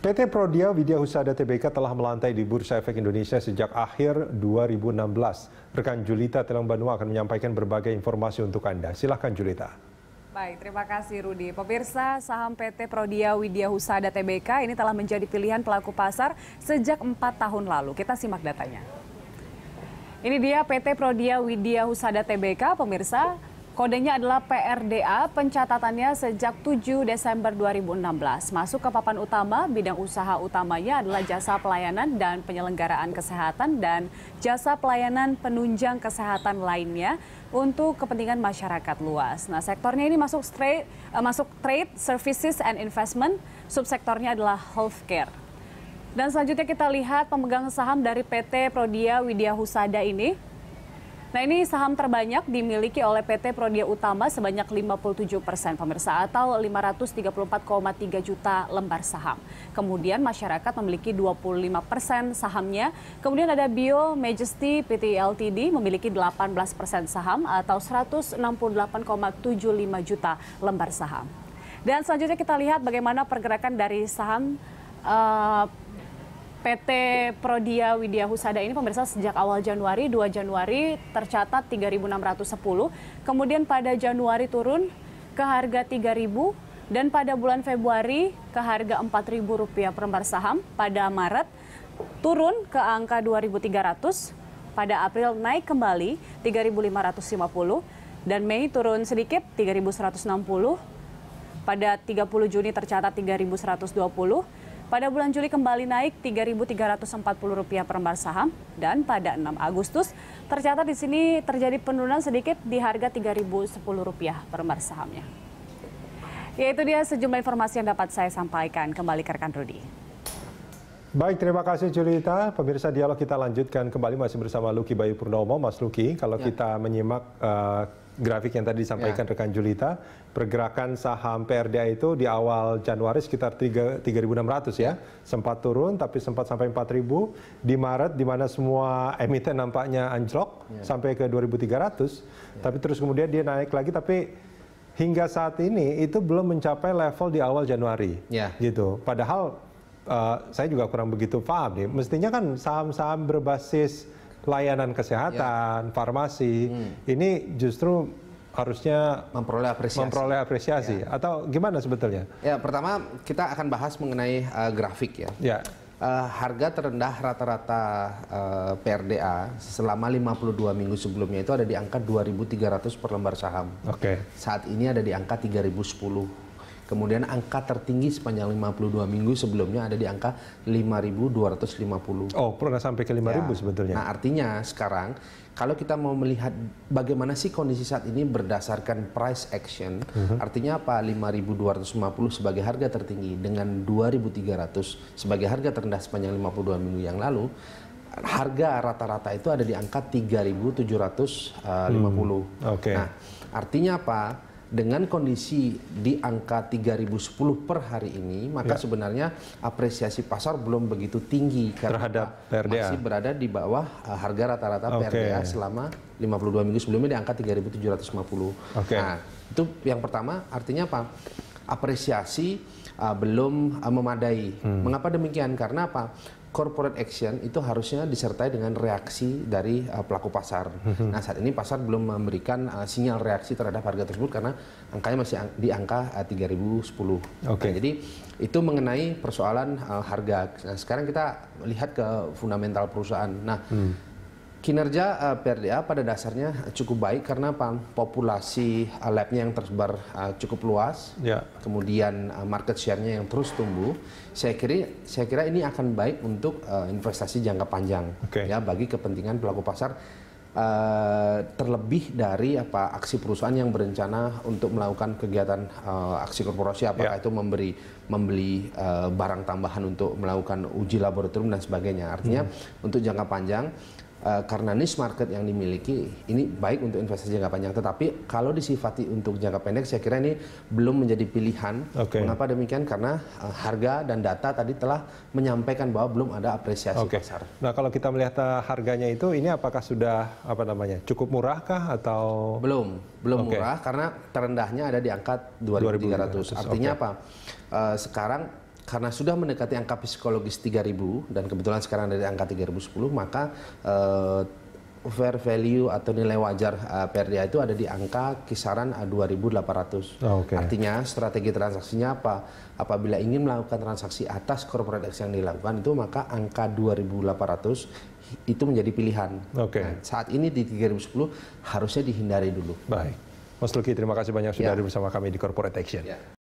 PT Prodia Widya Husada Tbk telah melantai di Bursa Efek Indonesia sejak akhir 2016. Rekan Julita Telang Banua akan menyampaikan berbagai informasi untuk Anda. Silahkan Julita. Baik, terima kasih Rudi. Pemirsa, saham PT Prodia Widya Husada Tbk ini telah menjadi pilihan pelaku pasar sejak 4 tahun lalu. Kita simak datanya. Ini dia PT Prodia Widya Husada Tbk, pemirsa. Kodenya adalah PRDA, pencatatannya sejak 7 Desember 2016. Masuk ke papan utama, bidang usaha utamanya adalah jasa pelayanan dan penyelenggaraan kesehatan dan jasa pelayanan penunjang kesehatan lainnya untuk kepentingan masyarakat luas. Nah, sektornya ini masuk trade, eh, masuk trade, services and investment, subsektornya adalah healthcare. Dan selanjutnya kita lihat pemegang saham dari PT Prodia Widya Husada ini Nah ini saham terbanyak dimiliki oleh PT Prodia Utama sebanyak 57 persen pemirsa atau 534,3 juta lembar saham. Kemudian masyarakat memiliki 25 persen sahamnya. Kemudian ada Bio Majesty PT LTD memiliki 18 persen saham atau 168,75 juta lembar saham. Dan selanjutnya kita lihat bagaimana pergerakan dari saham uh, PT Prodia Widya Husada ini pemirsa sejak awal Januari, 2 Januari tercatat 3.610, kemudian pada Januari turun ke harga 3.000 dan pada bulan Februari ke harga Rp4.000 per lembar saham, pada Maret turun ke angka 2.300, pada April naik kembali 3.550 dan Mei turun sedikit 3.160, pada 30 Juni tercatat 3.120 pada bulan Juli kembali naik Rp3.340 per lembar saham dan pada 6 Agustus tercatat di sini terjadi penurunan sedikit di harga Rp3.010 per lembar sahamnya. Ya itu dia sejumlah informasi yang dapat saya sampaikan. Kembali ke rekan Rudi. Baik, terima kasih Julita. Pemirsa dialog kita lanjutkan kembali masih bersama Luki Bayu Purnomo. Mas Luki, kalau ya. kita menyimak uh, grafik yang tadi disampaikan ya. rekan Julita, pergerakan saham PRDA itu di awal Januari sekitar 3.600 ya. ya, sempat turun tapi sempat sampai 4.000 di Maret di mana semua emiten nampaknya anjlok ya. sampai ke 2.300, ya. tapi terus kemudian dia naik lagi tapi hingga saat ini itu belum mencapai level di awal Januari, ya. gitu. Padahal uh, saya juga kurang begitu paham nih. Mestinya kan saham-saham berbasis layanan kesehatan, ya. farmasi, hmm. ini justru harusnya memperoleh apresiasi, memperoleh apresiasi. Ya. atau gimana sebetulnya? Ya pertama kita akan bahas mengenai uh, grafik ya. ya. Uh, harga terendah rata-rata uh, eh, PRDA selama 52 minggu sebelumnya itu ada di angka 2.300 per lembar saham. Oke. Okay. Saat ini ada di angka 3.010 Kemudian angka tertinggi sepanjang 52 minggu sebelumnya ada di angka 5.250. Oh, pernah sampai ke 5.000 ya. sebetulnya. Nah, artinya sekarang kalau kita mau melihat bagaimana sih kondisi saat ini berdasarkan price action, uh mhm. -huh. artinya apa? 5.250 sebagai harga tertinggi dengan 2.300 sebagai harga terendah sepanjang 52 minggu yang lalu, harga rata-rata itu ada di angka 3.750. Eh, hmm. Oke. Okay. Nah, artinya apa? dengan kondisi di angka 3010 per hari ini maka ya. sebenarnya apresiasi pasar belum begitu tinggi karena terhadap PRDA. masih berada di bawah eh, harga rata-rata okay. PRDA selama 52 minggu sebelumnya di angka 3750. Okay. Nah, itu yang pertama artinya apa? Apresiasi uh, belum uh, memadai. Hmm. Mengapa demikian? Karena apa? corporate action itu harusnya disertai dengan reaksi dari uh, pelaku pasar. Mhm. Nah saat ini pasar belum memberikan uh, sinyal reaksi terhadap harga tersebut karena angkanya masih ang di angka eh, uh, 3.010. Nah, Oke. Okay. Nah, jadi itu mengenai persoalan uh, harga. Nah, sekarang kita lihat ke fundamental perusahaan. Nah. Hmm Kinerja uh, eh, PRDA pada dasarnya cukup baik karena apa? populasi uh, labnya yang tersebar uh, cukup luas, ya. kemudian uh, market share-nya yang terus tumbuh. Saya kira saya kira ini akan baik untuk uh, investasi jangka panjang okay. ya bagi kepentingan pelaku pasar uh, terlebih dari apa aksi perusahaan yang berencana untuk melakukan kegiatan uh, aksi korporasi apakah ya. itu memberi membeli uh, barang tambahan untuk melakukan uji laboratorium dan sebagainya artinya hmm. untuk jangka panjang uh, karena niche market yang dimiliki ini baik untuk investasi jangka panjang tetapi kalau disifati untuk jangka pendek saya kira ini belum menjadi pilihan okay. mengapa demikian karena uh, harga dan data tadi telah menyampaikan bahwa belum ada apresiasi okay. pasar nah kalau kita melihat uh, harganya itu ini apakah sudah apa namanya cukup murahkah atau belum belum okay. murah karena terendahnya ada di angka 2.300 artinya okay. apa uh, sekarang karena sudah mendekati angka psikologis 3000 dan kebetulan sekarang dari angka 3010 maka uh, fair value atau nilai wajar uh, eh, PRDA itu ada di angka kisaran 2.800. Eh, oh, okay. Artinya strategi transaksinya apa? Apabila ingin melakukan transaksi atas corporate action yang dilakukan itu maka angka 2.800 itu menjadi pilihan. Okay. Nah, saat ini di 3010 harusnya dihindari dulu. Baik. Mas Luki, terima kasih banyak sudah ya. bersama kami di Corporate Action. Ya.